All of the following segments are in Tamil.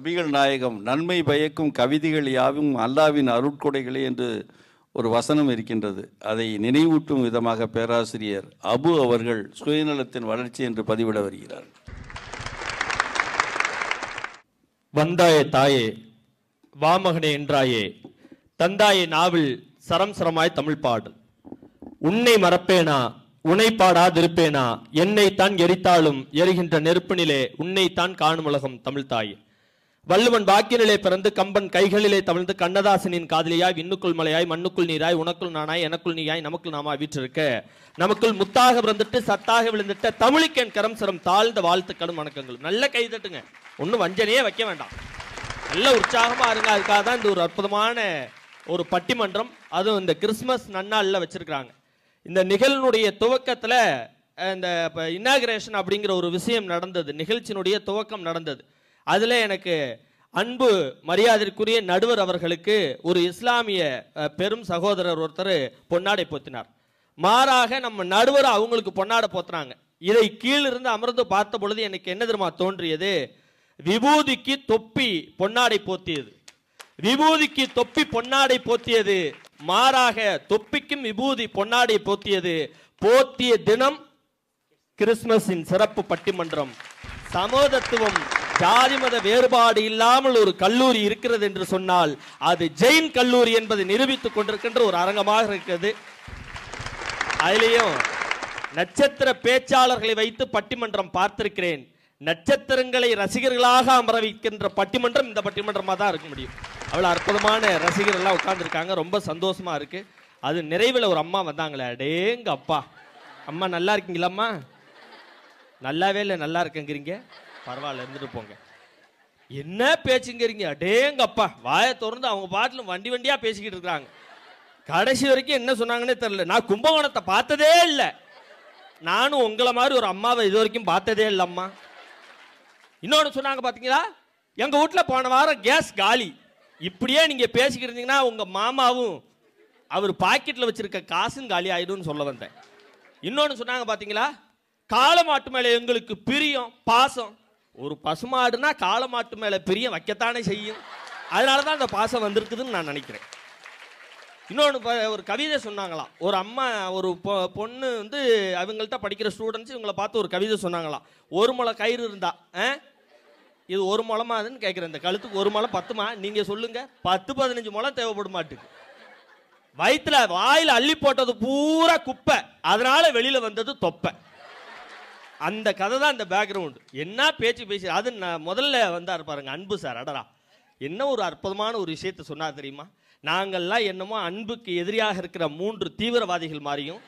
நபிகள் நாயகம் நன்மை பயக்கும் கவிதைகள் யாவும் அல்லாவின் அருட்கொடைகளே என்று ஒரு வசனம் இருக்கின்றது அதை நினைவூட்டும் விதமாக பேராசிரியர் அபு அவர்கள் சுயநலத்தின் வளர்ச்சி என்று பதிவிட வருகிறார் வந்தாயே தாயே வாமகனே என்றாயே தந்தாயே நாவில் சரம் சரமாய் தமிழ் பாடு உன்னை மறப்பேனா உனை பாடாதிருப்பேனா என்னை தான் எரித்தாலும் எரிகின்ற நெருப்பினிலே உன்னை தான் காணும் உலகம் தமிழ் தாயே வள்ளுவன் பாக்கியநிலை பிறந்து கம்பன் கைகளிலே தவிழ்ந்து கண்ணதாசனின் காதலியாய் விண்ணுக்குள் மலையாய் மண்ணுக்குள் நீராய் உனக்குள் நானாய் எனக்குள் நீயாய் நமக்குள் நாமா வீற்றிருக்க நமக்குள் முத்தாக பிறந்துட்டு சத்தாக விழுந்துட்ட தமிழுக்கேன் கரம் சரம் தாழ்ந்த வாழ்த்துக்களும் வணக்கங்களும் நல்ல கை தட்டுங்க ஒன்றும் வஞ்சனையே வைக்க வேண்டாம் நல்ல உற்சாகமாக இருங்க அதுக்காக தான் இந்த ஒரு அற்புதமான ஒரு பட்டிமன்றம் அதுவும் இந்த கிறிஸ்மஸ் நன்னாளில் வச்சுருக்கிறாங்க இந்த நிகழ்வுடைய துவக்கத்தில் இந்த இன்னாகிரேஷன் அப்படிங்கிற ஒரு விஷயம் நடந்தது நிகழ்ச்சியினுடைய துவக்கம் நடந்தது அதில் எனக்கு அன்பு மரியாதைக்குரிய நடுவர் அவர்களுக்கு ஒரு இஸ்லாமிய பெரும் சகோதரர் ஒருத்தர் பொன்னாடை போத்தினார் மாறாக நம்ம நடுவர் அவங்களுக்கு பொன்னாடை போத்துறாங்க இதை கீழிருந்து அமர்ந்து பார்த்த பொழுது எனக்கு என்ன தெரியுமா தோன்றியது விபூதிக்கு தொப்பி பொன்னாடை போத்தியது விபூதிக்கு தொப்பி பொன்னாடை போத்தியது மாறாக தொப்பிக்கும் விபூதி பொன்னாடை போத்தியது போத்திய தினம் கிறிஸ்மஸின் சிறப்பு பட்டிமன்றம் சமோதத்துவம் ஜாதி மத வேறுபாடு இல்லாமல் ஒரு கல்லூரி இருக்கிறது என்று சொன்னால் அது ஜெயின் கல்லூரி என்பதை நிரூபித்துக் கொண்டிருக்கின்ற ஒரு அரங்கமாக இருக்கிறது அதுலேயும் நட்சத்திர பேச்சாளர்களை வைத்து பட்டிமன்றம் பார்த்திருக்கிறேன் நட்சத்திரங்களை ரசிகர்களாக அமர வைக்கின்ற பட்டிமன்றம் இந்த பட்டிமன்றமாக தான் இருக்க முடியும் அவ்வளோ அற்புதமான ரசிகர்கள்லாம் உட்காந்துருக்காங்க ரொம்ப சந்தோஷமாக இருக்குது அது நிறைவில் ஒரு அம்மா வந்தாங்களே அடேங்க அப்பா அம்மா நல்லா இருக்கீங்களம்மா நல்லாவே இல்லை நல்லா இருக்குங்கிறீங்க பரவாயில்ல இருந்துட்டு போங்க என்ன பேச்சுங்கிறீங்க அடேங்கப்பா வாயை திறந்து அவங்க பாட்டில் வண்டி வண்டியாக பேசிக்கிட்டு இருக்கிறாங்க கடைசி வரைக்கும் என்ன சொன்னாங்கன்னே தெரில நான் கும்பகோணத்தை பார்த்ததே இல்லை நானும் உங்களை மாதிரி ஒரு அம்மாவை இது வரைக்கும் பார்த்ததே இல்லை அம்மா இன்னொன்று சொன்னாங்க பார்த்தீங்களா எங்கள் வீட்டில் போன வாரம் கேஸ் காலி இப்படியே நீங்கள் பேசிக்கிட்டு இருந்தீங்கன்னா உங்கள் மாமாவும் அவர் பாக்கெட்டில் வச்சுருக்க காசும் காலி ஆகிடும்னு சொல்ல வந்தேன் இன்னொன்று சொன்னாங்க பார்த்தீங்களா காளமாட்டு மேலே எங்களுக்கு பிரியம் பாசம் ஒரு பசுமாடுனா காளமாட்டு மேலே பிரியம் வைக்கத்தானே செய்யும் அதனால தான் அந்த பாசம் வந்திருக்குதுன்னு நான் நினைக்கிறேன் இன்னொன்று ஒரு கவிதை சொன்னாங்களாம் ஒரு அம்மா ஒரு பொ பொண்ணு வந்து அவங்கள்ட்ட படிக்கிற ஸ்டூடெண்ட்ஸ் இவங்களை பார்த்து ஒரு கவிதை சொன்னாங்களாம் ஒரு முளை கயிறு இருந்தா இது ஒரு முளமாதுன்னு கேட்குறேன் இந்த கழுத்துக்கு ஒரு முளை பத்துமா நீங்கள் சொல்லுங்கள் பத்து பதினஞ்சு முளம் தேவைப்படும் மாட்டுக்கு வயிற்றுல வாயில் அள்ளி போட்டது பூரா குப்பை அதனால வெளியில் வந்தது தொப்பை அந்த கதை தான் அந்த பேக்ரவுண்டு என்ன பேச்சு பேசி அது நான் முதல்ல வந்தார் பாருங்க அன்பு சார் அடரா என்ன ஒரு அற்புதமான ஒரு விஷயத்த சொன்னார் தெரியுமா நாங்கள்லாம் என்னமோ அன்புக்கு எதிரியாக இருக்கிற மூன்று தீவிரவாதிகள் மாதிரியும்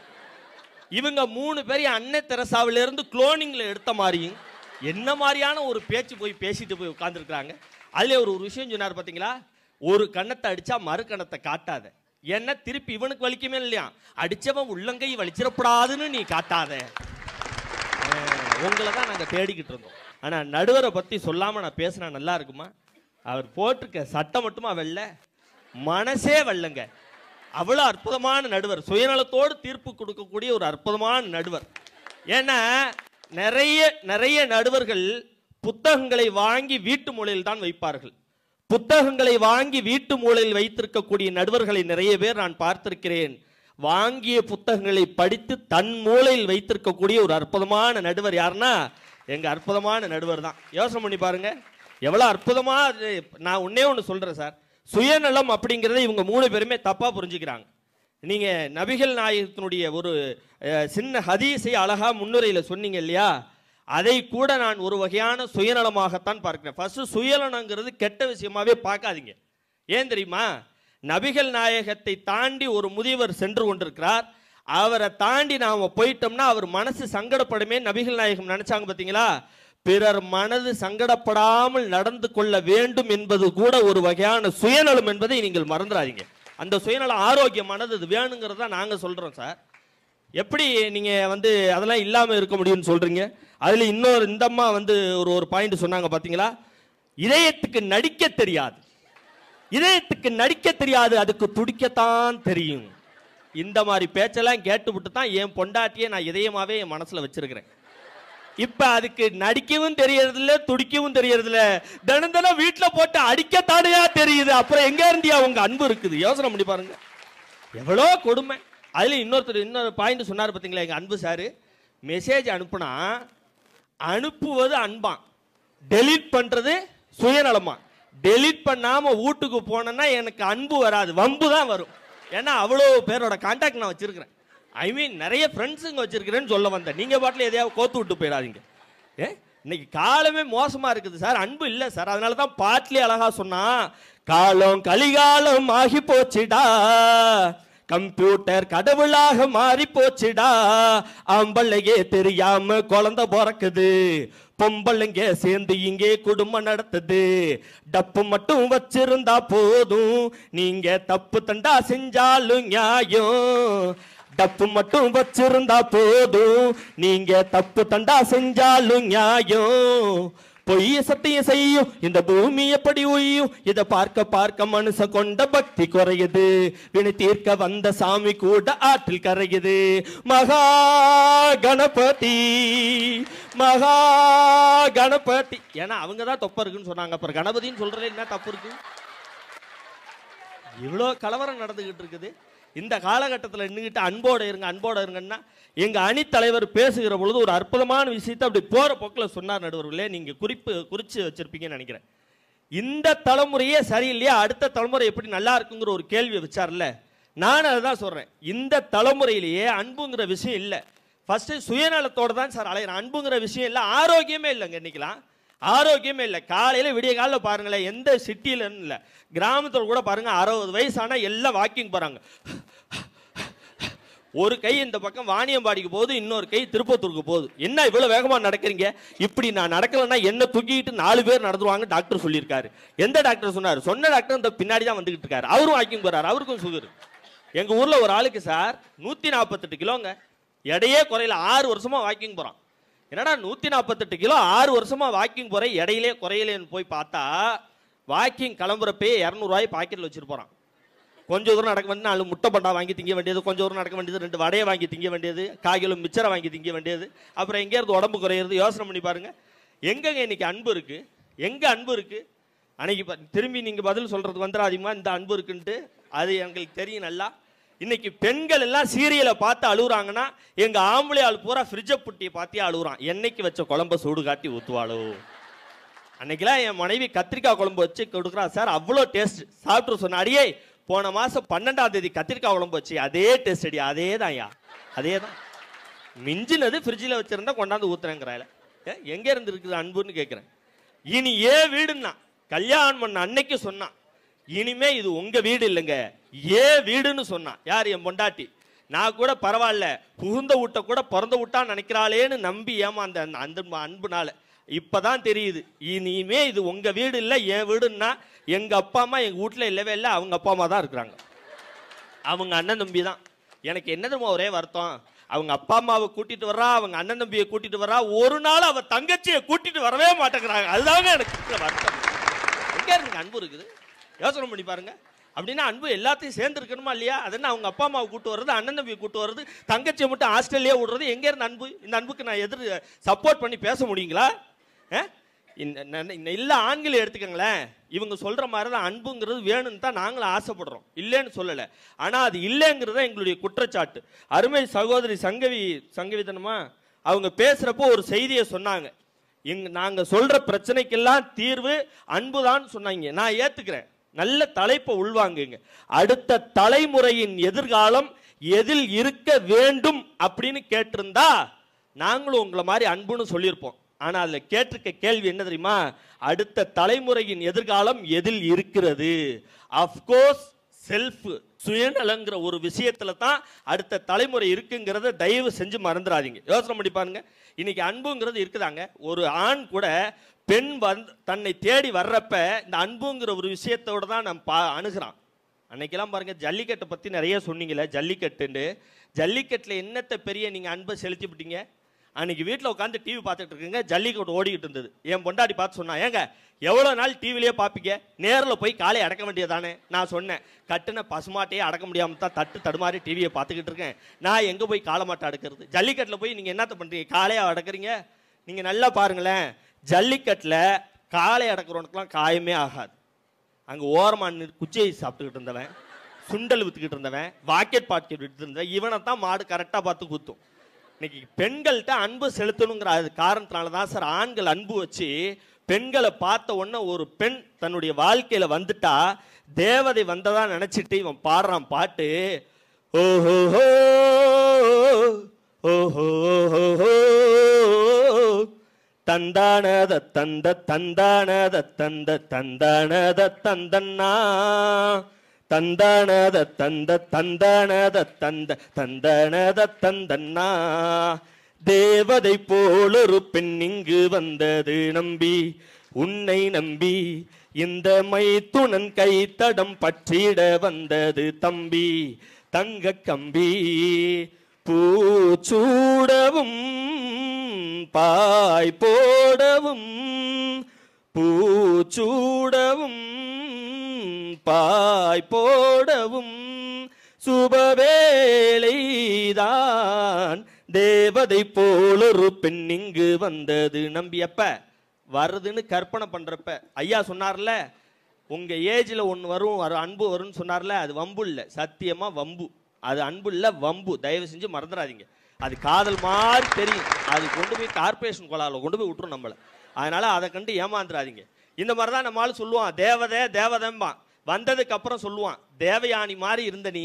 இவங்க மூணு பேரையும் அன்னை தெரசாவிலிருந்து குளோனிங்கில் எடுத்த மாதிரியும் என்ன மாதிரியான ஒரு பேச்சு போய் பேசிட்டு போய் உட்காந்துருக்குறாங்க அதில் ஒரு ஒரு விஷயம் சொன்னார் பார்த்தீங்களா ஒரு கண்ணத்தை அடித்தா மறு கண்ணத்தை காட்டாத ஏன்னா திருப்பி இவனுக்கு வலிக்குமே இல்லையா அடித்தவன் உள்ளங்கை வலிச்சிடப்படாதுன்னு நீ காட்டாத உங்களை தான் நாங்கள் தேடிக்கிட்டு இருந்தோம் ஆனால் நடுவரை பற்றி சொல்லாமல் நான் பேசினா நல்லா இருக்குமா அவர் போட்டிருக்க சட்டம் மட்டுமா வெல்ல மனசே வெல்லங்க அவ்வளோ அற்புதமான நடுவர் சுயநலத்தோடு தீர்ப்பு கொடுக்கக்கூடிய ஒரு அற்புதமான நடுவர் ஏன்னா நிறைய நிறைய நடுவர்கள் புத்தகங்களை வாங்கி வீட்டு மூலையில் தான் வைப்பார்கள் புத்தகங்களை வாங்கி வீட்டு மூலையில் வைத்திருக்கக்கூடிய நடுவர்களை நிறைய பேர் நான் பார்த்திருக்கிறேன் வாங்கிய புத்தகங்களை படித்து தன் மூலையில் வைத்திருக்கக்கூடிய ஒரு அற்புதமான நடுவர் யாருன்னா எங்கள் அற்புதமான நடுவர் தான் யோசனை பண்ணி பாருங்க எவ்வளோ அற்புதமாக நான் ஒன்றே ஒன்று சொல்கிறேன் சார் சுயநலம் அப்படிங்கிறத இவங்க மூணு பேருமே தப்பாக புரிஞ்சுக்கிறாங்க நீங்கள் நபிகள் நாயகத்தினுடைய ஒரு சின்ன ஹதீஸை அழகாக முன்னுரையில் சொன்னீங்க இல்லையா அதை கூட நான் ஒரு வகையான சுயநலமாகத்தான் பார்க்கிறேன் ஃபஸ்ட்டு சுயநலங்கிறது கெட்ட விஷயமாவே பார்க்காதீங்க ஏன் தெரியுமா நபிகள் நாயகத்தை தாண்டி ஒரு முதியவர் சென்று கொண்டிருக்கிறார் அவரை தாண்டி நாம் போயிட்டோம்னா அவர் மனசு சங்கடப்படுமே நபிகள் நாயகம் நினைச்சாங்க பார்த்தீங்களா பிறர் மனது சங்கடப்படாமல் நடந்து கொள்ள வேண்டும் என்பது கூட ஒரு வகையான சுயநலம் என்பதை நீங்கள் மறந்துடாதீங்க அந்த சுயநலம் ஆரோக்கியமானது அது வேணுங்கிறத நாங்கள் சொல்கிறோம் சார் எப்படி நீங்கள் வந்து அதெல்லாம் இல்லாமல் இருக்க முடியும்னு சொல்கிறீங்க அதில் இன்னொரு இந்தம்மா வந்து ஒரு ஒரு பாயிண்ட் சொன்னாங்க பார்த்தீங்களா இதயத்துக்கு நடிக்க தெரியாது இதயத்துக்கு நடிக்க தெரியாது அதுக்கு துடிக்கத்தான் தெரியும் இந்த மாதிரி பேச்செல்லாம் கேட்டு விட்டு தான் என் பொண்டாட்டியை நான் இதயமாகவே என் மனசில் வச்சிருக்கிறேன் இப்போ அதுக்கு நடிக்கவும் தெரியறதில்ல துடிக்கவும் தெரியறதில்ல தினம் தினம் வீட்டில் போட்டு அடிக்கத்தானையா தெரியுது அப்புறம் எங்க இருந்தியா உங்கள் அன்பு இருக்குது யோசனை பண்ணி பாருங்க எவ்வளோ கொடுமை அதில் இன்னொருத்தர் இன்னொரு பாயிண்ட் சொன்னார் பார்த்தீங்களா எங்கள் அன்பு சார் மெசேஜ் அனுப்புனா அனுப்புவது அன்பான் டெலீட் பண்ணுறது சுயநலமாக டெலிட் பண்ணாமல் வீட்டுக்கு போனேன்னா எனக்கு அன்பு வராது வம்பு தான் வரும் ஏன்னா அவ்வளோ பேரோட கான்டாக்ட் நான் வச்சுருக்கிறேன் ஐ மீன் நிறைய ஃப்ரெண்ட்ஸுங்க வச்சுருக்கிறேன்னு சொல்ல வந்தேன் நீங்கள் பாட்டில் எதையாவது கோத்து விட்டு போயிடாதீங்க ஏ இன்னைக்கு காலமே மோசமாக இருக்குது சார் அன்பு இல்லை சார் அதனால தான் பாட்டிலே அழகாக சொன்னா காலம் கலிகாலம் ஆகி போச்சுடா கம்ப்யூட்டர் கடவுளாக மாறி போச்சுடா ஆம்பளையே தெரியாம குழந்தை பிறக்குது பொம்பளைங்க சேர்ந்து இங்கே குடும்பம் நடத்துது டப்பு மட்டும் வச்சிருந்தா போதும் நீங்க தப்பு தண்டா செஞ்சாலும் நியாயம் டப்பு மட்டும் வச்சிருந்தா போதும் நீங்க தப்பு தண்டா செஞ்சாலும் நியாயம் பொய்ய சத்தியம் செய்யும் இந்த பூமி எப்படி உய்யும் இதை பார்க்க பார்க்க மனுஷ கொண்ட பக்தி குறையுது வினை தீர்க்க வந்த சாமி கூட ஆற்றில் கரையுது மகா கணபதி மகா கணபதி ஏன்னா அவங்க தான் தொப்ப இருக்குன்னு சொன்னாங்க அப்புறம் கணபதினு சொல்றதுல என்ன தப்பு இருக்கு இவ்வளோ கலவரம் நடந்துக்கிட்டு இருக்குது இந்த காலகட்டத்தில் நின்றுக்கிட்டு அன்போடு இருங்க அன்போடு இருங்கன்னா எங்கள் அணித்தலைவர் பேசுகிற பொழுது ஒரு அற்புதமான விஷயத்தை அப்படி போகிற போக்கில் சொன்னார் நடுவர்களே நீங்கள் குறிப்பு குறித்து வச்சுருப்பீங்கன்னு நினைக்கிறேன் இந்த தலைமுறையே சரியில்லையா அடுத்த தலைமுறை எப்படி நல்லா இருக்குங்கிற ஒரு கேள்வி வச்சார்ல நான் அதை தான் சொல்கிறேன் இந்த தலைமுறையிலேயே அன்புங்கிற விஷயம் இல்லை ஃபஸ்ட்டு சுயநலத்தோடு தான் சார் அலையிறேன் அன்புங்கிற விஷயம் இல்லை ஆரோக்கியமே இல்லைங்க இன்றைக்கிலாம் ஆரோக்கியமே இல்லை காலையில் விடிய காலில் பாருங்களேன் எந்த சிட்டியிலன்னு இல்லை கிராமத்தில் கூட பாருங்கள் அறுபது வயசான எல்லாம் வாக்கிங் போகிறாங்க ஒரு கை இந்த பக்கம் வாணியம்பாடிக்கு போகுது இன்னொரு கை திருப்பத்தூருக்கு போகுது என்ன இவ்வளோ வேகமாக நடக்கிறீங்க இப்படி நான் நடக்கலைன்னா என்ன தூக்கிட்டு நாலு பேர் நடந்துருவாங்க டாக்டர் சொல்லியிருக்காரு எந்த டாக்டர் சொன்னார் சொன்ன டாக்டர் இந்த பின்னாடி தான் வந்துக்கிட்டு இருக்காரு அவரும் வாக்கிங் போகிறார் அவருக்கும் சுகர் எங்கள் ஊரில் ஒரு ஆளுக்கு சார் நூற்றி நாற்பத்தெட்டு கிலோங்க எடையே குறையில ஆறு வருஷமாக வாக்கிங் போகிறான் என்னடா நூற்றி நாற்பத்தெட்டு கிலோ ஆறு வருஷமாக வாக்கிங் போற இடையிலே குறையிலேன்னு போய் பார்த்தா வாக்கிங் கிளம்புறப்பே இரநூறுவாய் பாக்கெட்டில் வச்சுருப்போறான் கொஞ்சம் தூரம் நடக்க வேண்டிய நாலு முட்டை பண்டா வாங்கி திங்க வேண்டியது கொஞ்சம் தூரம் நடக்க வேண்டியது ரெண்டு வடையை வாங்கி திங்க வேண்டியது காய்களும் மிச்சரை வாங்கி திங்க வேண்டியது அப்புறம் எங்கேயிருந்து உடம்பு குறையிறது யோசனை பண்ணி பாருங்கள் எங்கங்க இன்னைக்கு அன்பு இருக்குது எங்கே அன்பு இருக்குது அன்னைக்கு திரும்பி நீங்கள் பதில் சொல்கிறது அதிகமா இந்த அன்பு இருக்குன்ட்டு அது எங்களுக்கு தெரியும் நல்லா இன்னைக்கு பெண்கள் எல்லாம் சீரியலை பார்த்து அழுகுறாங்கன்னா எங்க ஆம்பளை ஆள் பூரா ஃப்ரிட்ஜை புட்டி பார்த்தே அழுகுறான் என்னைக்கு வச்ச குழம்ப சூடு காட்டி ஊற்றுவாளோ அன்னைக்கெல்லாம் என் மனைவி கத்திரிக்காய் குழம்பு வச்சு கொடுக்குறான் சார் அவ்வளோ டேஸ்ட் சாப்பிட்டு சொன்னாடியே போன மாதம் பன்னெண்டாம் தேதி கத்திரிக்காய் குழம்பு வச்சு அதே டேஸ்ட் அடி அதே தான் ஐயா அதே தான் மிஞ்சினது ஃப்ரிட்ஜில் வச்சுருந்தா கொண்டாந்து ஊற்றுறேங்கிறாயில எங்கே இருந்து இருக்குது அன்புன்னு கேட்குறேன் இனி ஏன் வீடுன்னா கல்யாணம் பண்ண அன்னைக்கு சொன்னான் இனிமே இது உங்கள் வீடு இல்லைங்க ஏ வீடுன்னு சொன்னான் யார் என் பொண்டாட்டி நான் கூட பரவாயில்ல புகுந்த வீட்டை கூட பிறந்த விட்டான்னு நினைக்கிறாளேன்னு நம்பி ஏமா அந்த அந்த அன்புனால இப்போதான் தெரியுது இனிமே இது உங்கள் வீடு இல்லை என் வீடுன்னா எங்கள் அப்பா அம்மா எங்கள் வீட்டில் இல்லவே இல்லை அவங்க அப்பா அம்மா தான் இருக்கிறாங்க அவங்க அண்ணன் தம்பி தான் எனக்கு என்னதுமா ஒரே வருத்தம் அவங்க அப்பா அம்மாவை கூட்டிட்டு வர்றா அவங்க அண்ணன் தம்பியை கூட்டிட்டு வர்றா ஒரு நாள் அவ தங்கச்சியை கூட்டிட்டு வரவே மாட்டேங்கிறாங்க அதுதாங்க எனக்கு வருத்தம் எங்கே இருக்கு அன்பு இருக்குது யோசனை பண்ணி பாருங்கள் அப்படின்னா அன்பு எல்லாத்தையும் சேர்ந்துருக்கணுமா இல்லையா அதனால் அவங்க அப்பா அம்மாவை கூட்டு வர்றது அண்ணன் தம்பி கூட்டு வர்றது தங்கச்சியை மட்டும் ஆஸ்திரேலியா விடுறது எங்கேருந்து அன்பு இந்த அன்புக்கு நான் எதிர் சப்போர்ட் பண்ணி பேச முடியுங்களா எல்லா ஆண்களை எடுத்துக்கங்களேன் இவங்க சொல்கிற மாதிரி தான் அன்புங்கிறது வேணும்னு தான் நாங்களும் ஆசைப்படுறோம் இல்லைன்னு சொல்லலை ஆனால் அது இல்லைங்கிறது எங்களுடைய குற்றச்சாட்டு அருமை சகோதரி சங்கவி சங்கவிதனமா அவங்க பேசுகிறப்போ ஒரு செய்தியை சொன்னாங்க எங் நாங்கள் சொல்கிற பிரச்சனைக்கெல்லாம் தீர்வு அன்பு தான் சொன்னாங்க நான் ஏற்றுக்கிறேன் நல்ல தலைப்பை உள்வாங்குங்க அடுத்த தலைமுறையின் எதிர்காலம் எதில் இருக்க வேண்டும் அப்படின்னு கேட்டிருந்தா நாங்களும் உங்களை மாதிரி அன்புன்னு சொல்லியிருப்போம் ஆனால் அதில் கேட்டிருக்க கேள்வி என்ன தெரியுமா அடுத்த தலைமுறையின் எதிர்காலம் எதில் இருக்கிறது அஃப்கோர்ஸ் செல்ஃப் சுயநலங்கிற ஒரு விஷயத்தில் தான் அடுத்த தலைமுறை இருக்குங்கிறத தயவு செஞ்சு மறந்துடாதீங்க யோசனை பண்ணி பாருங்க இன்னைக்கு அன்புங்கிறது இருக்குதாங்க ஒரு ஆண் கூட பெண் வந் தன்னை தேடி வர்றப்ப இந்த அன்புங்கிற ஒரு விஷயத்தோடு தான் நம்ம பா அணுகிறான் அன்னைக்கெல்லாம் பாருங்கள் ஜல்லிக்கட்டை பற்றி நிறைய சொன்னீங்களே ஜல்லிக்கட்டுண்டு ஜல்லிக்கட்டில் என்னத்தை பெரிய நீங்கள் அன்பை செலுத்தி விட்டீங்க அன்றைக்கி வீட்டில் உட்காந்து டிவி பார்த்துட்டு இருக்குங்க ஜல்லிக்கட்டு ஓடிக்கிட்டு இருந்தது என் பொண்டாடி பார்த்து சொன்னா ஏங்க எவ்வளோ நாள் டிவிலேயே பார்ப்பீங்க நேரில் போய் காலையை அடக்க வேண்டியதானே நான் சொன்னேன் கட்டுன பசுமாட்டையே அடக்க முடியாமல் தான் தட்டு தடுமாறி டிவியை பார்த்துக்கிட்டு இருக்கேன் நான் எங்கே போய் காலை மாட்டை அடக்கிறது ஜல்லிக்கட்டில் போய் நீங்கள் என்னத்த பண்ணுறீங்க காலையாக அடக்குறீங்க நீங்கள் நல்லா பாருங்களேன் ஜல்லிக்கட்டில் காலை அடக்கிறவனுக்குலாம் காயமே ஆகாது அங்கே ஓரமாக குச்சியை சாப்பிட்டுக்கிட்டு இருந்தவன் சுண்டல் ஊற்றுக்கிட்டு இருந்தவன் வாக்கெட் பாக்கெட் விட்டு இருந்தவன் இவனை தான் மாடு கரெக்டாக பார்த்து குத்தும் இன்னைக்கு பெண்கள்கிட்ட அன்பு செலுத்தணுங்கிற அது காரணத்தினால தான் சார் ஆண்கள் அன்பு வச்சு பெண்களை பார்த்த உடனே ஒரு பெண் தன்னுடைய வாழ்க்கையில் வந்துட்டா தேவதை வந்ததா நினச்சிட்டு இவன் பாடுறான் பாட்டு ஓஹோ ஓஹோ ஓஹோ தந்தானத தந்த தந்தானத தந்த தந்தானத தந்தன்னா தந்தானத தந்த தந்தானத தந்த தந்தானத தந்தன்னா தேவதை ஒரு பெண் இங்கு வந்தது நம்பி உன்னை நம்பி இந்த மைத்துணன் கைத்தடம் பற்றிட வந்தது தம்பி தங்க கம்பி பூச்சூடவும் பாய் போடவும் பூச்சூடவும் பாய் போடவும் சுபவேளைதான் தேவதை போல ஒரு பெண் இங்கு வந்தது நம்பியப்ப வருதுன்னு கற்பனை பண்றப்ப ஐயா சொன்னார்ல உங்க ஏஜ்ல ஒன்று வரும் அன்பு வரும்னு சொன்னார்ல அது வம்பு இல்லை சத்தியமா வம்பு அது அன்பு இல்லை வம்பு தயவு செஞ்சு மறந்துடாதீங்க அது காதல் மாதிரி தெரியும் அது கொண்டு போய் கார்பரேஷன் கொலாவில் கொண்டு போய் விட்டுரும் நம்மளை அதனால் அதை கண்டு ஏமாந்துடாதீங்க இந்த மாதிரி தான் நம்மளால சொல்லுவான் தேவதே தேவதம்பான் வந்ததுக்கு அப்புறம் சொல்லுவான் தேவயானி மாதிரி இருந்த நீ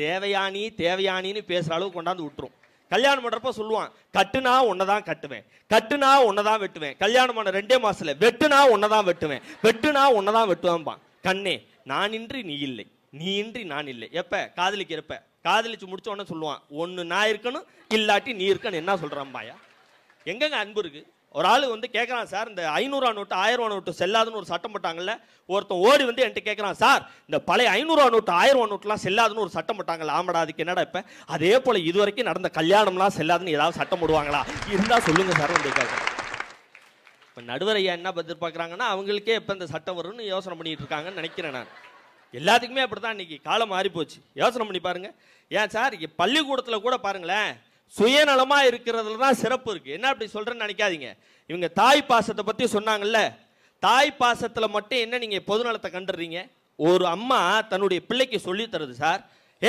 தேவயானி தேவயானின்னு பேசுகிற அளவுக்கு கொண்டாந்து விட்டுரும் கல்யாணம் பண்ணுறப்ப சொல்லுவான் கட்டுனா உன்னை தான் கட்டுவேன் கட்டுனா உன்னை தான் வெட்டுவேன் கல்யாணம் பண்ண ரெண்டே மாதத்தில் வெட்டுனா உன்னை தான் வெட்டுவேன் வெட்டுனா உன்னை தான் வெட்டுவேன்பான் கண்ணே நான் இன்றி நீ இல்லை நீ இன்றி நான் இல்லை எப்போ காதலிக்கிறப்ப காதலிச்சு முடிச்ச உடனே சொல்லுவான் ஒன்று நான் இருக்கணும் இல்லாட்டி நீ இருக்கணும் என்ன சொல்கிறான் பாயா எங்கெங்க அன்பு இருக்குது ஒரு ஆள் வந்து கேட்குறான் சார் இந்த ஐநூறுரூவா நோட்டு ஆயிரரூவா நோட்டு செல்லாதுன்னு ஒரு சட்டம் போட்டாங்கல்ல ஒருத்தன் ஓடி வந்து என்கிட்ட கேட்குறான் சார் இந்த பழைய ஐநூறுரூவா நோட்டு ஆயிரரூவா நோட்டுலாம் செல்லாதுன்னு ஒரு சட்டம் போட்டாங்கல்ல ஆமாடா அதுக்கு என்னடா இப்போ அதே போல் இது வரைக்கும் நடந்த கல்யாணம்லாம் செல்லாதுன்னு ஏதாவது சட்டம் போடுவாங்களா இருந்தால் சொல்லுங்கள் சார் வந்து கேட்குறேன் இப்போ நடுவர் ஐயா என்ன பார்க்குறாங்கன்னா அவங்களுக்கே இப்போ இந்த சட்டம் வரும்னு யோசனை பண்ணிகிட்டு இருக்காங்கன்னு நினைக்கிறேன் நான் எல்லாத்துக்குமே அப்படி தான் இன்றைக்கி காலம் மாறி போச்சு யோசனை பண்ணி பாருங்கள் ஏன் சார் பள்ளிக்கூடத்தில் கூட பாருங்களேன் சுயநலமாக இருக்கிறதுல தான் சிறப்பு இருக்குது என்ன அப்படி சொல்கிறேன்னு நினைக்காதீங்க இவங்க தாய் பாசத்தை பற்றி சொன்னாங்கல்ல தாய் பாசத்தில் மட்டும் என்ன நீங்கள் பொதுநலத்தை கண்டுறீங்க ஒரு அம்மா தன்னுடைய பிள்ளைக்கு தருது சார்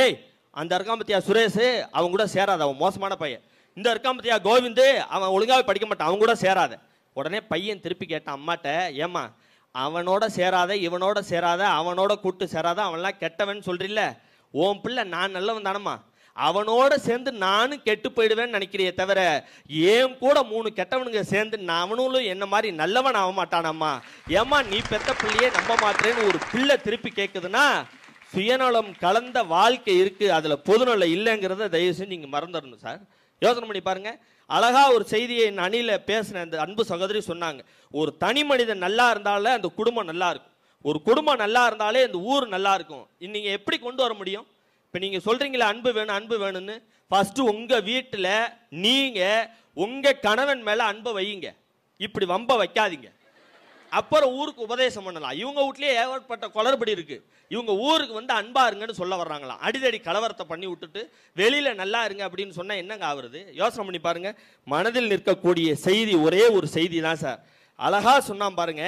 ஏய் அந்த இருக்காம்பத்தியா சுரேஷ் அவன் கூட சேராத அவன் மோசமான பையன் இந்த இருக்காம்பத்தியா கோவிந்து அவன் ஒழுங்காவே படிக்க மாட்டான் அவன் கூட சேராத உடனே பையன் திருப்பி கேட்டான் அம்மாட்ட ஏமா அவனோட சேராத இவனோட சேராத அவனோட கூட்டு சேராத அவன்லாம் கெட்டவன் சொல்றில்ல ஓம் பிள்ளை நான் நல்லவன் தானம்மா அவனோட சேர்ந்து நானும் கெட்டு போயிடுவேன்னு நினைக்கிறிய தவிர ஏன் கூட மூணு கெட்டவனுங்க சேர்ந்து நான் அவனும் என்ன மாதிரி நல்லவன் ஆக மாட்டானம்மா ஏமா நீ பெத்த பிள்ளையே நம்ப மாட்டேன்னு ஒரு பிள்ளை திருப்பி கேட்குதுன்னா சுயநலம் கலந்த வாழ்க்கை இருக்குது அதில் பொதுநலம் இல்லைங்கிறத தயவு செஞ்சு நீங்கள் மறந்துடணும் சார் யோசனை பண்ணி பாருங்க அழகாக ஒரு செய்தியை என் அணியில் பேசின அந்த அன்பு சகோதரி சொன்னாங்க ஒரு தனி மனிதன் நல்லா இருந்தாலே அந்த குடும்பம் நல்லா இருக்கும் ஒரு குடும்பம் நல்லா இருந்தாலே இந்த ஊர் நல்லா இருக்கும் நீங்கள் எப்படி கொண்டு வர முடியும் இப்போ நீங்கள் சொல்கிறீங்களே அன்பு வேணும் அன்பு வேணும்னு ஃபஸ்ட்டு உங்கள் வீட்டில் நீங்கள் உங்கள் கணவன் மேலே அன்பை வையுங்க இப்படி வம்ப வைக்காதீங்க அப்புறம் ஊருக்கு உபதேசம் பண்ணலாம் இவங்க வீட்லயே ஏற்பட்ட குளறுபடி இருக்கு இவங்க ஊருக்கு வந்து அன்பா இருங்கன்னு சொல்ல வர்றாங்களாம் அடிதடி கலவரத்தை பண்ணி விட்டுட்டு வெளியில நல்லா இருங்க அப்படின்னு சொன்னா என்னங்க ஆகுறது யோசனை பண்ணி பாருங்க மனதில் நிற்கக்கூடிய செய்தி ஒரே ஒரு செய்தி தான் சார் அழகா சொன்னா பாருங்க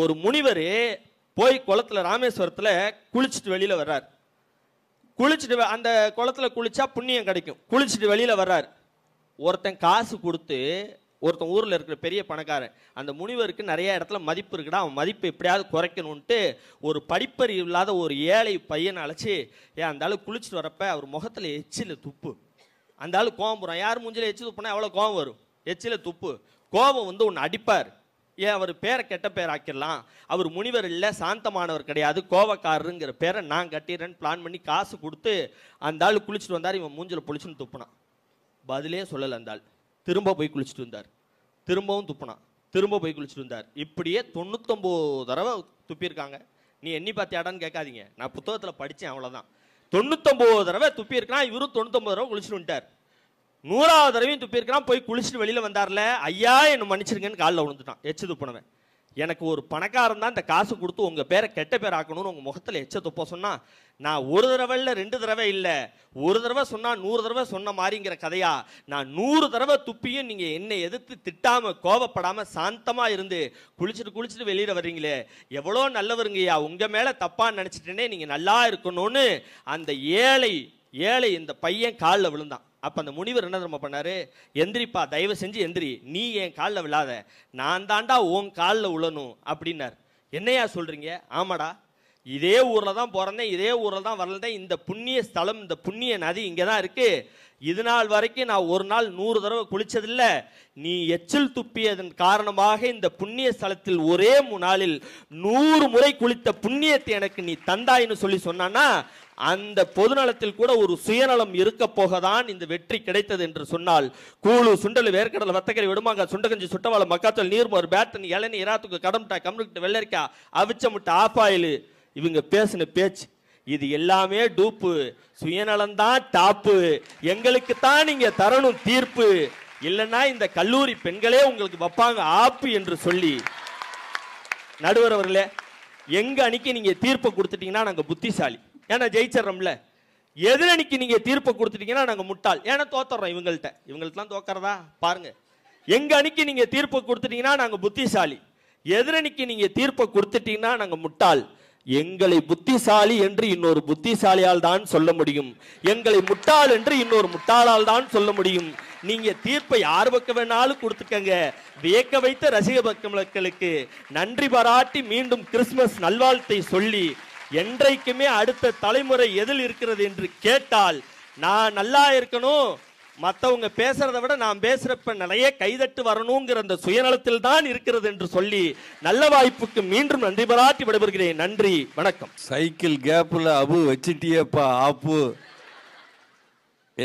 ஒரு முனிவர் போய் குளத்துல ராமேஸ்வரத்துல குளிச்சுட்டு வெளியில வர்றார் குளிச்சுட்டு அந்த குளத்துல குளிச்சா புண்ணியம் கிடைக்கும் குளிச்சுட்டு வெளியில வர்றார் ஒருத்தன் காசு கொடுத்து ஒருத்தன் ஊரில் இருக்கிற பெரிய பணக்காரன் அந்த முனிவருக்கு நிறைய இடத்துல மதிப்பு இருக்குடா அவன் மதிப்பு எப்படியாவது குறைக்கணும்ன்ட்டு ஒரு படிப்பறிவு இல்லாத ஒரு ஏழை பையனை அழைச்சி ஏன் அந்த ஆள் குளிச்சுட்டு வரப்ப அவர் முகத்தில் எச்சில் துப்பு அந்த ஆள் கோவம் போகிறான் யார் மூஞ்சில் எச்சில் துப்புனா எவ்வளோ கோவம் வரும் எச்சில் துப்பு கோபம் வந்து ஒன்று அடிப்பார் ஏன் அவர் பேரை கெட்ட பேர் ஆக்கிடலாம் அவர் முனிவர் இல்லை சாந்தமானவர் கிடையாது கோவக்காரருங்கிற பேரை நான் கட்டிடுறேன்னு பிளான் பண்ணி காசு கொடுத்து அந்த ஆள் குளிச்சுட்டு வந்தார் இவன் மூஞ்சில் பொழிச்சுன்னு துப்புனான் பதிலே சொல்லலை அந்த ஆள் திரும்ப போய் குளிச்சுட்டு இருந்தார் திரும்பவும் துப்புனான் திரும்ப போய் குளிச்சுட்டு இருந்தார் இப்படியே தொண்ணூத்தொம்பது தடவை துப்பியிருக்காங்க நீ எண்ணி பார்த்தியாடான்னு கேட்காதீங்க நான் புத்தகத்தில் படித்தேன் அவ்வளோதான் தொண்ணூத்தொம்பது தடவை துப்பியிருக்கிறான் இவரும் தொண்ணூத்தொம்பது தடவை குளிச்சுட்டு வந்துட்டார் நூறாவது தடவையும் துப்பியிருக்கான் போய் குளிச்சுட்டு வெளியில் வந்தார்ல ஐயா என்ன மன்னிச்சிருங்கன்னு காலில் விழுந்துட்டான் எச்சு துப்புனவன் எனக்கு ஒரு பணக்காரன் தான் இந்த காசு கொடுத்து உங்கள் பேரை கெட்ட பேர் ஆக்கணும்னு உங்கள் முகத்தில் எச்ச துப்ப சொன்னால் நான் ஒரு தடவை இல்லை ரெண்டு தடவை இல்லை ஒரு தடவை சொன்னால் நூறு தடவை சொன்ன மாதிரிங்கிற கதையா நான் நூறு தடவை துப்பியும் நீங்கள் என்னை எதிர்த்து திட்டாமல் கோவப்படாமல் சாந்தமாக இருந்து குளிச்சுட்டு குளிச்சுட்டு வெளியில் வர்றீங்களே எவ்வளோ நல்லவருங்கய்யா உங்கள் மேலே தப்பாக நினச்சிட்டேனே நீங்கள் நல்லா இருக்கணும்னு அந்த ஏழை ஏழை இந்த பையன் காலில் விழுந்தான் அப்போ அந்த முனிவர் என்ன திரும்ப பண்ணார் எந்திரிப்பா தயவு செஞ்சு எந்திரி நீ என் காலில் விழாத நான் தாண்டா உன் காலில் விழணும் அப்படின்னார் என்னையா சொல்கிறீங்க ஆமாடா இதே ஊரில் தான் பிறந்தேன் இதே ஊரில் தான் வளர்ந்தேன் இந்த புண்ணிய ஸ்தலம் இந்த புண்ணிய நதி இங்கே தான் இருக்குது இது நாள் வரைக்கும் நான் ஒரு நாள் நூறு தடவை குளித்ததில்லை நீ எச்சில் துப்பியதன் காரணமாக இந்த புண்ணிய ஸ்தலத்தில் ஒரே நாளில் நூறு முறை குளித்த புண்ணியத்தை எனக்கு நீ தந்தாயின்னு சொல்லி சொன்னான்னா அந்த பொதுநலத்தில் கூட ஒரு சுயநலம் இருக்க போகதான் இந்த வெற்றி கிடைத்தது என்று சொன்னால் கூழு சுண்டல் வேர்க்கடலை வத்தக்கரை விடுமாங்க சுண்டகஞ்சி சுட்டவாளம் மக்காத்தல் நீர்மோர் பேட்டன் இளநீ இராத்துக்கு கடம்டா கம்னுக்கிட்டு வெள்ளரிக்கா அவிச்ச முட்டை ஆயிலு இவங்க பேசின பேச்சு இது எல்லாமே டூப்பு சுயநலம்தான் டாப்பு எங்களுக்கு தான் நீங்க தரணும் தீர்ப்பு இல்லைன்னா இந்த கல்லூரி பெண்களே உங்களுக்கு வைப்பாங்க ஆப்பு என்று சொல்லி நடுவர் அவர்களே எங்க அணிக்கு நீங்க தீர்ப்பை கொடுத்துட்டீங்கன்னா நாங்க புத்திசாலி ஏன்னா ஜெயிச்சிடறோம்ல எதில் அணிக்கு நீங்க தீர்ப்பை கொடுத்துட்டீங்கன்னா நாங்க முட்டாள் ஏன்னா தோத்துறோம் இவங்கள்ட்ட இவங்கள்ட்ட தோக்கறதா பாருங்க எங்க அணிக்கு நீங்க தீர்ப்பை கொடுத்துட்டீங்கன்னா நாங்க புத்திசாலி எதிரணிக்கு நீங்க தீர்ப்பை கொடுத்துட்டீங்கன்னா நாங்க முட்டாள் எங்களை புத்திசாலி என்று இன்னொரு புத்திசாலியால் தான் சொல்ல முடியும் எங்களை முட்டாள் என்று இன்னொரு முட்டாளால் தான் சொல்ல முடியும் நீங்க தீர்ப்பை யார் பக்கம் வேணாலும் கொடுத்துக்கங்க வியக்க வைத்த ரசிக பக்கங்களுக்கு நன்றி பாராட்டி மீண்டும் கிறிஸ்துமஸ் நல்வாழ்த்தை சொல்லி என்றைக்குமே அடுத்த தலைமுறை எதில் இருக்கிறது என்று கேட்டால் நான் நல்லா இருக்கணும் மற்றவங்க பேசுறத விட நாம் பேசுறப்ப நிறைய கைதட்டு வரணுங்கிற அந்த சுயநலத்தில் தான் இருக்கிறது என்று சொல்லி நல்ல வாய்ப்புக்கு மீண்டும் நன்றி பாராட்டி விடைபெறுகிறேன் நன்றி வணக்கம் சைக்கிள் கேப்ல அபு வச்சுட்டியப்பா ஆப்பு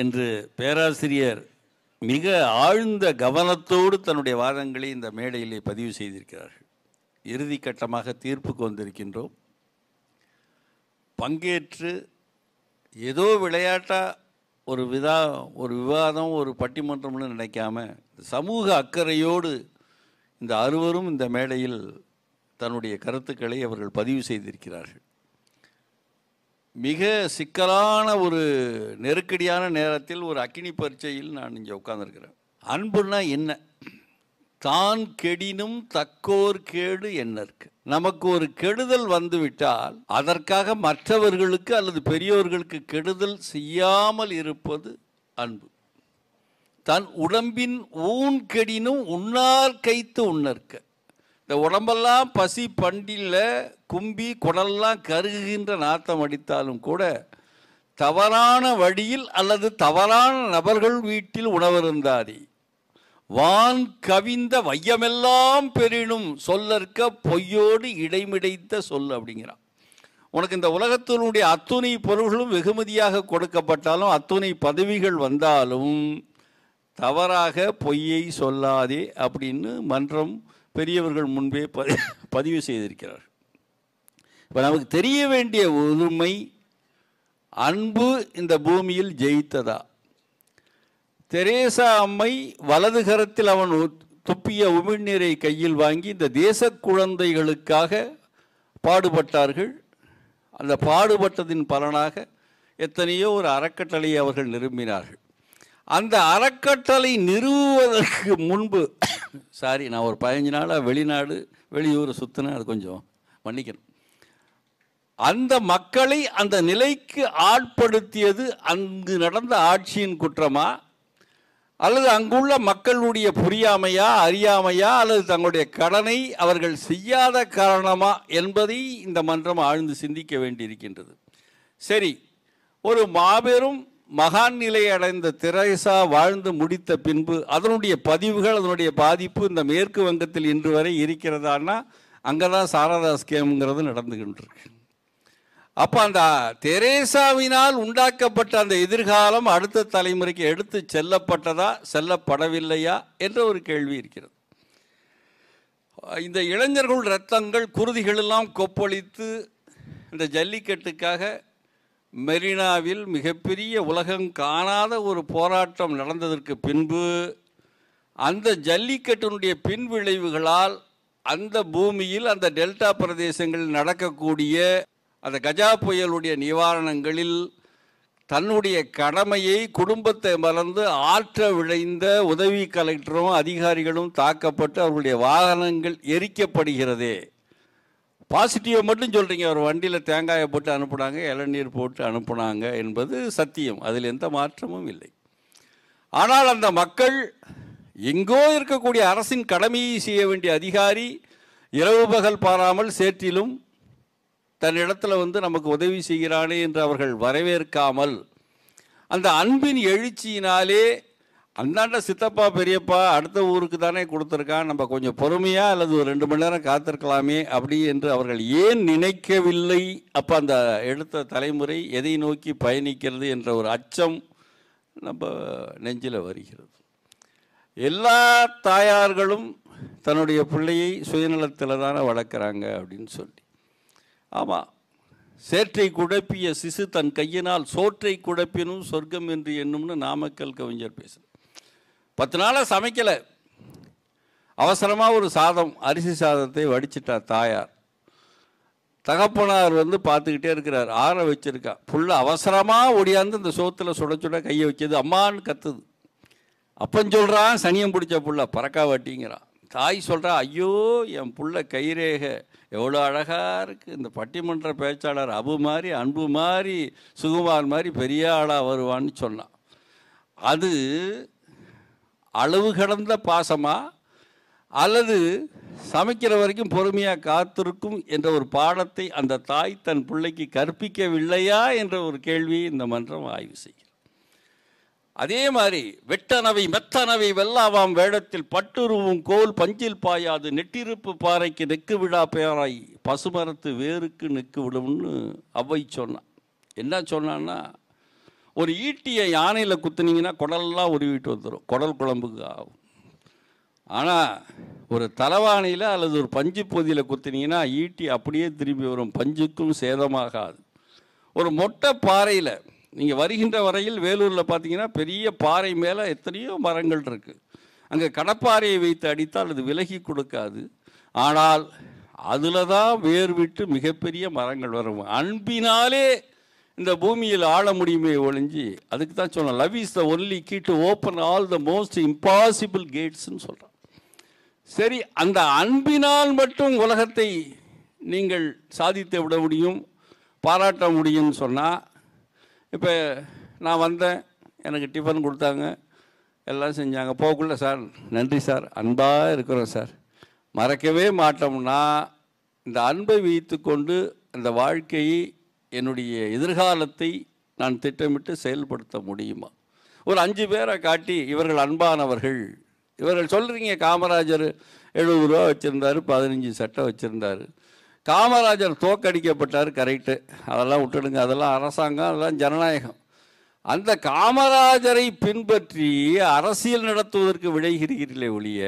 என்று பேராசிரியர் மிக ஆழ்ந்த கவனத்தோடு தன்னுடைய வாதங்களை இந்த மேடையிலே பதிவு செய்திருக்கிறார்கள் இறுதி கட்டமாக தீர்ப்புக்கு வந்திருக்கின்றோம் பங்கேற்று ஏதோ விளையாட்டாக ஒரு விதா ஒரு விவாதம் ஒரு பட்டிமன்றம்னு நினைக்காம சமூக அக்கறையோடு இந்த அறுவரும் இந்த மேடையில் தன்னுடைய கருத்துக்களை அவர்கள் பதிவு செய்திருக்கிறார்கள் மிக சிக்கலான ஒரு நெருக்கடியான நேரத்தில் ஒரு அக்கினி பரீட்சையில் நான் இங்கே உட்காந்துருக்கிறேன் அன்புனா என்ன தான் கெடினும் தக்கோர் கேடு என்ன இருக்குது நமக்கு ஒரு கெடுதல் வந்துவிட்டால் அதற்காக மற்றவர்களுக்கு அல்லது பெரியோர்களுக்கு கெடுதல் செய்யாமல் இருப்பது அன்பு தன் உடம்பின் ஊன் கெடினும் உன்னார் கைத்து உண்ணற்க இந்த உடம்பெல்லாம் பசி பண்டியில் கும்பி குடல்லாம் கருகுகின்ற நாத்தம் அடித்தாலும் கூட தவறான வழியில் அல்லது தவறான நபர்கள் வீட்டில் உணவருந்தாதே வான் கவிந்த வையமெல்லாம் பெரினும் சொல்லற்க பொய்யோடு இடைமிடைத்த சொல் அப்படிங்கிறான் உனக்கு இந்த உலகத்தினுடைய அத்துணை பொருள்களும் வெகுமதியாக கொடுக்கப்பட்டாலும் அத்துணை பதவிகள் வந்தாலும் தவறாக பொய்யை சொல்லாதே அப்படின்னு மன்றம் பெரியவர்கள் முன்பே பதிவு செய்திருக்கிறார் இப்போ நமக்கு தெரிய வேண்டிய உரிமை அன்பு இந்த பூமியில் ஜெயித்ததா தெரேசா அம்மை வலது கரத்தில் அவன் துப்பிய உமிழ்நீரை கையில் வாங்கி இந்த தேச குழந்தைகளுக்காக பாடுபட்டார்கள் அந்த பாடுபட்டதின் பலனாக எத்தனையோ ஒரு அறக்கட்டளையை அவர்கள் நிரும்பினார்கள் அந்த அறக்கட்டளை நிறுவுவதற்கு முன்பு சாரி நான் ஒரு பதினஞ்சு நாளாக வெளிநாடு வெளியூர் சுற்றினேன் அது கொஞ்சம் மன்னிக்கணும் அந்த மக்களை அந்த நிலைக்கு ஆட்படுத்தியது அங்கு நடந்த ஆட்சியின் குற்றமாக அல்லது அங்குள்ள மக்களுடைய புரியாமையா அறியாமையா அல்லது தங்களுடைய கடனை அவர்கள் செய்யாத காரணமா என்பதை இந்த மன்றம் ஆழ்ந்து சிந்திக்க வேண்டியிருக்கின்றது சரி ஒரு மாபெரும் மகான் நிலை அடைந்த திரேசா வாழ்ந்து முடித்த பின்பு அதனுடைய பதிவுகள் அதனுடைய பாதிப்பு இந்த மேற்கு வங்கத்தில் இன்று வரை இருக்கிறதான்னா அங்கே தான் சாரதாஸ் கேம்ங்கிறது நடந்துகிட்டு இருக்கு அப்போ அந்த தெரேசாவினால் உண்டாக்கப்பட்ட அந்த எதிர்காலம் அடுத்த தலைமுறைக்கு எடுத்து செல்லப்பட்டதா செல்லப்படவில்லையா என்ற ஒரு கேள்வி இருக்கிறது இந்த இளைஞர்கள் ரத்தங்கள் குருதிகளெல்லாம் கொப்பளித்து இந்த ஜல்லிக்கட்டுக்காக மெரினாவில் மிகப்பெரிய உலகம் காணாத ஒரு போராட்டம் நடந்ததற்கு பின்பு அந்த ஜல்லிக்கட்டினுடைய பின்விளைவுகளால் அந்த பூமியில் அந்த டெல்டா பிரதேசங்களில் நடக்கக்கூடிய அந்த கஜா புயலுடைய நிவாரணங்களில் தன்னுடைய கடமையை குடும்பத்தை மறந்து ஆற்ற விளைந்த உதவி கலெக்டரும் அதிகாரிகளும் தாக்கப்பட்டு அவர்களுடைய வாகனங்கள் எரிக்கப்படுகிறதே பாசிட்டிவாக மட்டும் சொல்கிறீங்க அவர் வண்டியில் தேங்காயை போட்டு அனுப்புனாங்க இளநீர் போட்டு அனுப்புனாங்க என்பது சத்தியம் அதில் எந்த மாற்றமும் இல்லை ஆனால் அந்த மக்கள் எங்கோ இருக்கக்கூடிய அரசின் கடமையை செய்ய வேண்டிய அதிகாரி இரவு பகல் பாராமல் சேற்றிலும் தன் இடத்துல வந்து நமக்கு உதவி செய்கிறானே என்று அவர்கள் வரவேற்காமல் அந்த அன்பின் எழுச்சியினாலே அந்தாண்ட சித்தப்பா பெரியப்பா அடுத்த ஊருக்கு தானே கொடுத்துருக்கான் நம்ம கொஞ்சம் பொறுமையாக அல்லது ஒரு ரெண்டு மணி நேரம் காத்திருக்கலாமே அப்படி என்று அவர்கள் ஏன் நினைக்கவில்லை அப்போ அந்த எடுத்த தலைமுறை எதை நோக்கி பயணிக்கிறது என்ற ஒரு அச்சம் நம்ம நெஞ்சில் வருகிறது எல்லா தாயார்களும் தன்னுடைய பிள்ளையை சுயநலத்தில் தானே வளர்க்குறாங்க அப்படின்னு சொல்லி ஆமாம் சேற்றை குழப்பிய சிசு தன் கையினால் சோற்றை குழப்பினும் சொர்க்கம் என்று எண்ணும்னு நாமக்கல் கவிஞர் பேசுகிறார் பத்து நாளாக சமைக்கலை அவசரமாக ஒரு சாதம் அரிசி சாதத்தை வடிச்சிட்டார் தாயார் தகப்பனார் வந்து பார்த்துக்கிட்டே இருக்கிறார் ஆற வச்சுருக்கா ஃபுல்லாக அவசரமாக ஒடியாந்து இந்த சோத்தில் சுட சுட கையை வச்சது அம்மான்னு கத்துது அப்பன் சொல்கிறான் சனியம் பிடிச்ச புள்ள பறக்கா வாட்டிங்கிறான் தாய் சொல்கிறா ஐயோ என் புள்ள கைரேக எவ்வளோ அழகாக இருக்குது இந்த பட்டிமன்ற பேச்சாளர் அபு மாதிரி அன்பு மாதிரி சுகுமார் மாதிரி பெரிய ஆளாக வருவான்னு சொன்னான் அது அளவு கடந்த பாசமாக அல்லது சமைக்கிற வரைக்கும் பொறுமையாக காத்திருக்கும் என்ற ஒரு பாடத்தை அந்த தாய் தன் பிள்ளைக்கு கற்பிக்கவில்லையா என்ற ஒரு கேள்வியை இந்த மன்றம் ஆய்வு செய்யும் அதே மாதிரி வெட்டனவை மெத்தனவை வெல்லாவாம் வேடத்தில் பட்டுருவும் கோல் பஞ்சில் பாயாது நெட்டிருப்பு பாறைக்கு நெக்கு விழா பேராய் பசுமரத்து வேருக்கு நெக்கு விடும்னு அவை சொன்னான் என்ன சொன்னான்னா ஒரு ஈட்டியை யானையில் குத்துனீங்கன்னா குடல்லாம் உருவிட்டு வந்துடும் குடல் குழம்புக்கு ஆகும் ஆனால் ஒரு தலைவாணியில் அல்லது ஒரு பஞ்சு பொதியில் குத்துனீங்கன்னா ஈட்டி அப்படியே திரும்பி வரும் பஞ்சுக்கும் சேதமாகாது ஒரு மொட்டை பாறையில் நீங்கள் வருகின்ற வரையில் வேலூரில் பார்த்தீங்கன்னா பெரிய பாறை மேலே எத்தனையோ மரங்கள் இருக்குது அங்கே கடப்பாறையை வைத்து அடித்தால் அது விலகி கொடுக்காது ஆனால் அதில் தான் வேர் விட்டு மிகப்பெரிய மரங்கள் வரும் அன்பினாலே இந்த பூமியில் ஆள முடியுமே ஒழிஞ்சு அதுக்கு தான் சொன்னோம் love is the only key to open all the most impossible கேட்ஸ்ன்னு சொல்கிறோம் சரி அந்த அன்பினால் மட்டும் உலகத்தை நீங்கள் சாதித்து விட முடியும் பாராட்ட முடியும்னு சொன்னால் இப்போ நான் வந்தேன் எனக்கு டிஃபன் கொடுத்தாங்க எல்லாம் செஞ்சாங்க போகக்குள்ள சார் நன்றி சார் அன்பாக இருக்கிறோம் சார் மறக்கவே மாட்டோம்னா இந்த அன்பை வைத்து கொண்டு அந்த வாழ்க்கையை என்னுடைய எதிர்காலத்தை நான் திட்டமிட்டு செயல்படுத்த முடியுமா ஒரு அஞ்சு பேரை காட்டி இவர்கள் அன்பானவர்கள் இவர்கள் சொல்கிறீங்க காமராஜர் எழுபது ரூபா வச்சுருந்தார் பதினஞ்சு சட்டை வச்சுருந்தார் காமராஜர் தோக்கடிக்கப்பட்டார் கரெக்டு அதெல்லாம் விட்டுடுங்க அதெல்லாம் அரசாங்கம் அதெல்லாம் ஜனநாயகம் அந்த காமராஜரை பின்பற்றி அரசியல் நடத்துவதற்கு விளைகிறீர்களே ஒழிய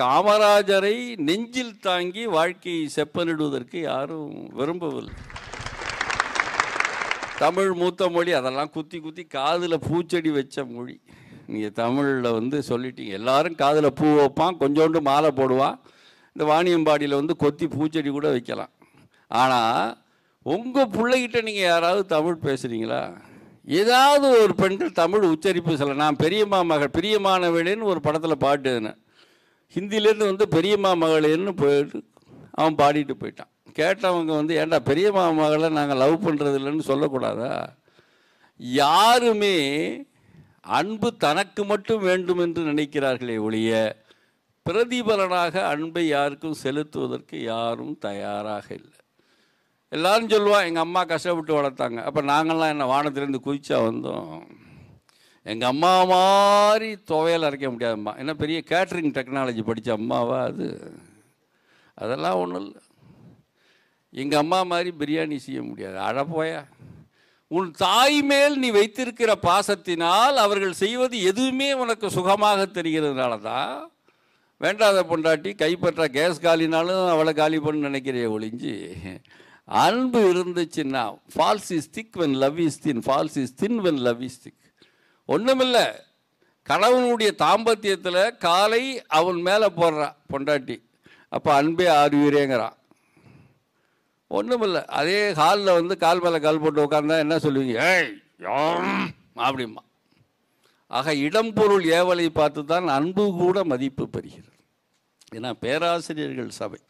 காமராஜரை நெஞ்சில் தாங்கி வாழ்க்கையை செப்பனிடுவதற்கு யாரும் விரும்பவில்லை தமிழ் மூத்த மொழி அதெல்லாம் குத்தி குத்தி காதில் பூச்செடி வச்ச மொழி நீங்கள் தமிழில் வந்து சொல்லிட்டீங்க எல்லாரும் காதில் பூ வைப்பான் கொஞ்சோண்டு மாலை போடுவான் இந்த வாணியம்பாடியில் வந்து கொத்தி பூச்செடி கூட வைக்கலாம் ஆனால் உங்கள் பிள்ளைகிட்ட நீங்கள் யாராவது தமிழ் பேசுகிறீங்களா ஏதாவது ஒரு பெண்கள் தமிழ் உச்சரிப்பு சில நான் பெரியம்மா மகள் பிரியமான ஒரு படத்தில் பாட்டுன்னு ஹிந்திலேருந்து வந்து பெரியம்மா மகளேன்னு போயிட்டு அவன் பாடிட்டு போயிட்டான் கேட்டவங்க வந்து ஏன்டா பெரியம்மா மகளை நாங்கள் லவ் பண்ணுறது இல்லைன்னு சொல்லக்கூடாதா யாருமே அன்பு தனக்கு மட்டும் வேண்டும் என்று நினைக்கிறார்களே ஒழிய பிரதிபலனாக அன்பை யாருக்கும் செலுத்துவதற்கு யாரும் தயாராக இல்லை எல்லாரும் சொல்லுவாள் எங்கள் அம்மா கஷ்டப்பட்டு வளர்த்தாங்க அப்போ நாங்கள்லாம் என்ன வானத்திலேருந்து குதிச்சா வந்தோம் எங்கள் அம்மா மாதிரி துவையல் அரைக்க அம்மா என்ன பெரிய கேட்ரிங் டெக்னாலஜி படித்த அம்மாவா அது அதெல்லாம் ஒன்றும் இல்லை எங்கள் அம்மா மாதிரி பிரியாணி செய்ய முடியாது அழப்போயா உன் தாய் மேல் நீ வைத்திருக்கிற பாசத்தினால் அவர்கள் செய்வது எதுவுமே உனக்கு சுகமாக தெரிகிறதுனால தான் வேண்டாத பொண்டாட்டி கைப்பற்ற கேஸ் காலினாலும் அவளை காலி பண்ணு நினைக்கிறே ஒழிஞ்சு அன்பு இருந்துச்சுன்னா false is thick when love is thin false is thin when love is thick ஒன்றுமில்லை கணவனுடைய தாம்பத்தியத்தில் காலை அவன் மேலே போடுறான் பொண்டாட்டி அப்போ அன்பே ஆறுவீரேங்கிறான் ஒன்றுமில்லை அதே ஹாலில் வந்து கால் மேலே கால் போட்டு உட்காந்தா என்ன சொல்லுவீங்க ஏய் அப்படிமா ஆக இடம்பொருள் ஏவலை பார்த்து தான் அன்பு கூட மதிப்பு பெறுகிறது ஏன்னா பேராசிரியர்கள் சபை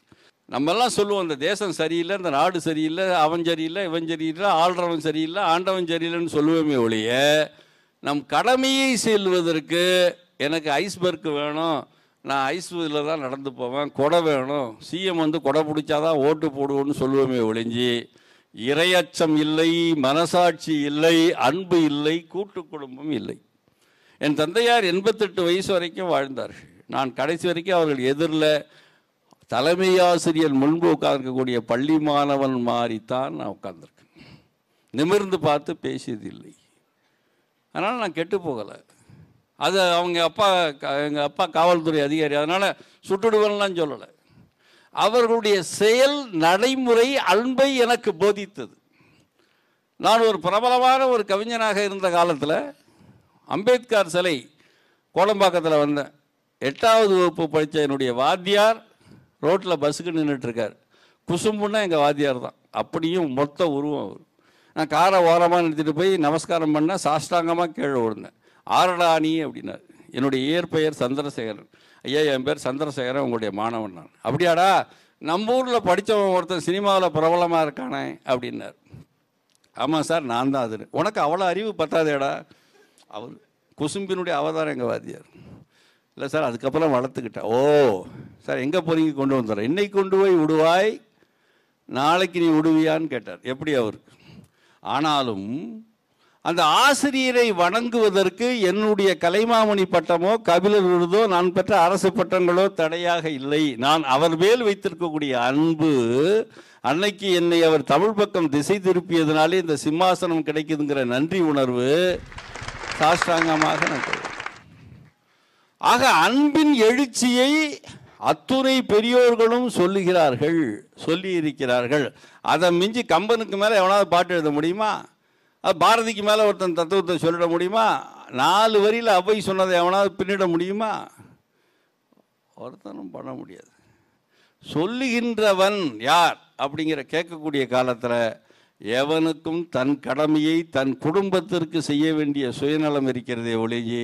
நம்மெல்லாம் சொல்லுவோம் இந்த தேசம் சரியில்லை இந்த நாடு சரியில்லை அவன் சரியில்லை இவன் சரியில்லை ஆள்றவன் சரியில்லை ஆண்டவன் சரியில்லைன்னு சொல்லுவோமே ஒழிய நம் கடமையை செல்வதற்கு எனக்கு ஐஸ்பர்க் வேணும் நான் ஐஸ்பர்கில் தான் நடந்து போவேன் கொடை வேணும் சிஎம் வந்து கொடை பிடிச்சாதான் ஓட்டு போடுவோன்னு சொல்லுவோமே ஒழிஞ்சு இரையச்சம் இல்லை மனசாட்சி இல்லை அன்பு இல்லை கூட்டு குடும்பம் இல்லை என் தந்தையார் எண்பத்தெட்டு வயசு வரைக்கும் வாழ்ந்தார்கள் நான் கடைசி வரைக்கும் அவர்கள் எதிரில் தலைமை ஆசிரியர் முன்பு இருக்கக்கூடிய பள்ளி மாணவன் மாதிரித்தான் நான் உட்கார்ந்துருக்கேன் நிமிர்ந்து பார்த்து பேசியது இல்லை அதனால் நான் கெட்டு போகலை அது அவங்க அப்பா எங்கள் அப்பா காவல்துறை அதிகாரி அதனால் சுட்டுடுவன்லாம் சொல்லலை அவர்களுடைய செயல் நடைமுறை அன்பை எனக்கு போதித்தது நான் ஒரு பிரபலமான ஒரு கவிஞனாக இருந்த காலத்தில் அம்பேத்கர் சிலை கோலம்பாக்கத்தில் வந்தேன் எட்டாவது வகுப்பு படித்த என்னுடைய வாத்தியார் ரோட்டில் பஸ்ஸுக்கு நின்றுட்டுருக்கார் குசும்புன்னா எங்கள் வாத்தியார் தான் அப்படியும் மொத்த உருவம் அவர் நான் காரை ஓரமாக நிறுத்திட்டு போய் நமஸ்காரம் பண்ணால் சாஷ்டாங்கமாக கீழே விழுந்தேன் ஆரடாணி அப்படின்னார் என்னுடைய இயற்பெயர் சந்திரசேகரன் ஐயா என் பேர் சந்திரசேகரன் உங்களுடைய மாணவன் நான் அப்படியாடா நம்ம ஊரில் படித்தவன் ஒருத்தன் சினிமாவில் பிரபலமாக இருக்கானே அப்படின்னார் ஆமாம் சார் நான் தான் அது உனக்கு அவ்வளோ அறிவு பத்தாதேடா அவர் குசும்பினுடைய அவதாரம் எங்கள் வாத்தியார் இல்லை சார் அதுக்கப்புறம் வளர்த்துக்கிட்டேன் ஓ சார் எங்கே போகிறீங்க கொண்டு தரேன் இன்னைக்கு கொண்டு போய் விடுவாய் நாளைக்கு நீ விடுவியான்னு கேட்டார் எப்படி அவர் ஆனாலும் அந்த ஆசிரியரை வணங்குவதற்கு என்னுடைய கலைமாமணி பட்டமோ கபிலர் விருதோ நான் பெற்ற அரசு பட்டங்களோ தடையாக இல்லை நான் அவர் மேல் வைத்திருக்கக்கூடிய அன்பு அன்னைக்கு என்னை அவர் தமிழ் பக்கம் திசை திருப்பியதுனாலே இந்த சிம்மாசனம் கிடைக்குதுங்கிற நன்றி உணர்வு சாஷ்டாங்கமாக நான் ஆக அன்பின் எழுச்சியை அத்துறை பெரியோர்களும் சொல்லுகிறார்கள் சொல்லி இருக்கிறார்கள் அதை மிஞ்சி கம்பனுக்கு மேலே எவனாவது பாட்டு எழுத முடியுமா பாரதிக்கு மேலே ஒருத்தன் தத்துவத்தை சொல்லிட முடியுமா நாலு வரியில் அவை சொன்னதை எவனாவது பின்னிட முடியுமா ஒருத்தனும் பண்ண முடியாது சொல்லுகின்றவன் யார் அப்படிங்கிற கேட்கக்கூடிய காலத்தில் எவனுக்கும் தன் கடமையை தன் குடும்பத்திற்கு செய்ய வேண்டிய சுயநலம் இருக்கிறதே ஒளிஞ்சி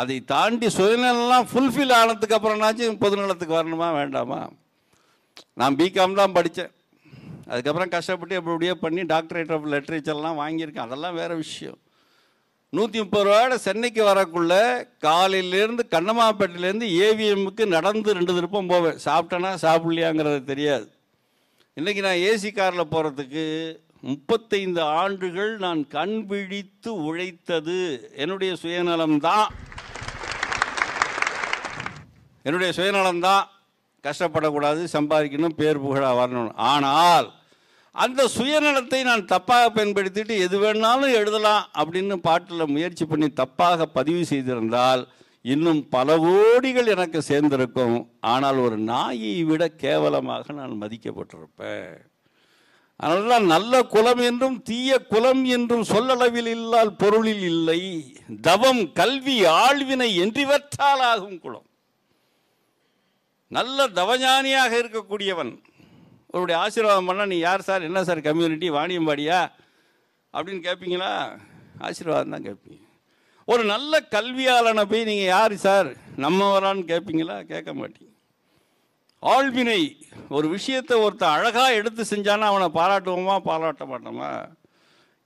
அதை தாண்டி சுயநலம்லாம் ஃபுல்ஃபில் ஆனதுக்கு அப்புறம்னாச்சும் பொதுநலத்துக்கு வரணுமா வேண்டாமா நான் பிகாம் தான் படித்தேன் அதுக்கப்புறம் கஷ்டப்பட்டு அப்படியே பண்ணி டாக்டரேட் ஆஃப் லிட்ரேச்சர்லாம் வாங்கியிருக்கேன் அதெல்லாம் வேறு விஷயம் நூற்றி முப்பது ரூபாயோட சென்னைக்கு வரக்குள்ளே காலையிலேருந்து கண்ணமாப்பேட்டிலேருந்து ஏவிஎம்முக்கு நடந்து ரெண்டு திருப்பம் போவேன் சாப்பிட்டேன்னா சாப்பிட்லையாங்கிறது தெரியாது இன்றைக்கி நான் ஏசி காரில் போகிறதுக்கு முப்பத்தைந்து ஆண்டுகள் நான் கண் விழித்து உழைத்தது என்னுடைய சுயநலம்தான் என்னுடைய சுயநலம்தான் கஷ்டப்படக்கூடாது சம்பாதிக்கணும் பேர் புகழாக வரணும் ஆனால் அந்த சுயநலத்தை நான் தப்பாக பயன்படுத்திட்டு எது வேணாலும் எழுதலாம் அப்படின்னு பாட்டில் முயற்சி பண்ணி தப்பாக பதிவு செய்திருந்தால் இன்னும் பல கோடிகள் எனக்கு சேர்ந்திருக்கும் ஆனால் ஒரு நாயை விட கேவலமாக நான் மதிக்கப்பட்டிருப்பேன் அதனால் நல்ல குலம் என்றும் தீய குலம் என்றும் சொல்லளவில் இல்லால் பொருளில் இல்லை தவம் கல்வி ஆழ்வினை என்றிவற்றால் ஆகும் குலம் நல்ல தவஞானியாக இருக்கக்கூடியவன் அவருடைய ஆசீர்வாதம் பண்ணால் நீ யார் சார் என்ன சார் கம்யூனிட்டி வாணியம்பாடியா அப்படின்னு கேட்பீங்களா ஆசீர்வாதம் தான் கேட்பீங்க ஒரு நல்ல கல்வியாளனை போய் நீங்கள் யார் சார் நம்மவரான்னு கேட்பீங்களா கேட்க மாட்டீங்க ஆழ்வினை ஒரு விஷயத்தை ஒருத்தர் அழகாக எடுத்து செஞ்சானா அவனை பாராட்டுவோமா பாராட்ட மாட்டோமா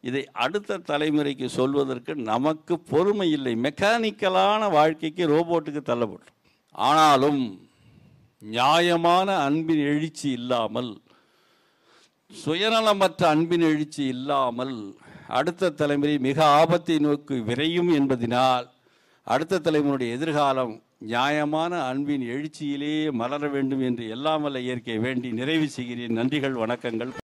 இதை அடுத்த தலைமுறைக்கு சொல்வதற்கு நமக்கு பொறுமை இல்லை மெக்கானிக்கலான வாழ்க்கைக்கு ரோபோட்டுக்கு தள்ளப்படும் ஆனாலும் நியாயமான அன்பின் எழுச்சி இல்லாமல் சுயநலமற்ற அன்பின் எழுச்சி இல்லாமல் அடுத்த தலைமுறை மிக ஆபத்தை நோக்கி விரையும் என்பதினால் அடுத்த தலைமுறையுடைய எதிர்காலம் நியாயமான அன்பின் எழுச்சியிலேயே மலர வேண்டும் என்று எல்லாம் வல்ல இயற்கை வேண்டி நிறைவு செய்கிறேன் நன்றிகள் வணக்கங்கள்